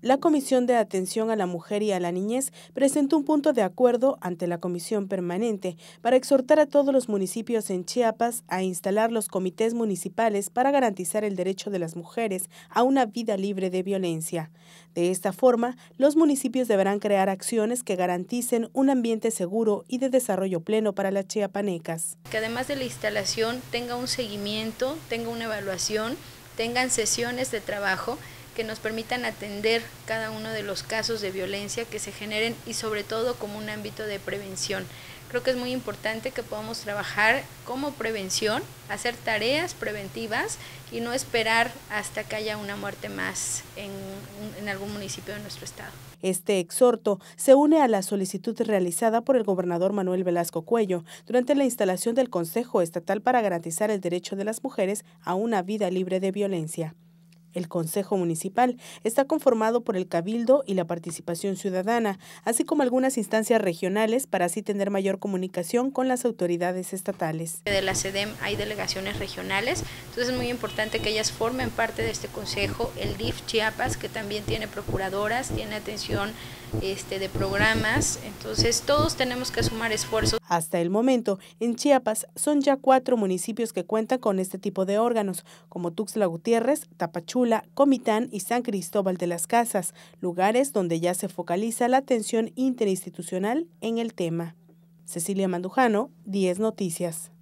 La Comisión de Atención a la Mujer y a la Niñez presentó un punto de acuerdo ante la Comisión Permanente para exhortar a todos los municipios en Chiapas a instalar los comités municipales para garantizar el derecho de las mujeres a una vida libre de violencia. De esta forma, los municipios deberán crear acciones que garanticen un ambiente seguro y de desarrollo pleno para las chiapanecas. Que además de la instalación tenga un seguimiento, tenga una evaluación, tengan sesiones de trabajo que nos permitan atender cada uno de los casos de violencia que se generen y sobre todo como un ámbito de prevención. Creo que es muy importante que podamos trabajar como prevención, hacer tareas preventivas y no esperar hasta que haya una muerte más en, en algún municipio de nuestro estado. Este exhorto se une a la solicitud realizada por el gobernador Manuel Velasco Cuello durante la instalación del Consejo Estatal para garantizar el derecho de las mujeres a una vida libre de violencia. El Consejo Municipal está conformado por el Cabildo y la participación ciudadana, así como algunas instancias regionales para así tener mayor comunicación con las autoridades estatales. De la SEDEM hay delegaciones regionales, entonces es muy importante que ellas formen parte de este consejo. El DIF Chiapas, que también tiene procuradoras, tiene atención este, de programas, entonces todos tenemos que sumar esfuerzos. Hasta el momento, en Chiapas son ya cuatro municipios que cuentan con este tipo de órganos, como Tuxtla Gutiérrez, Tapachula, Comitán y San Cristóbal de las Casas, lugares donde ya se focaliza la atención interinstitucional en el tema. Cecilia Mandujano, 10 Noticias.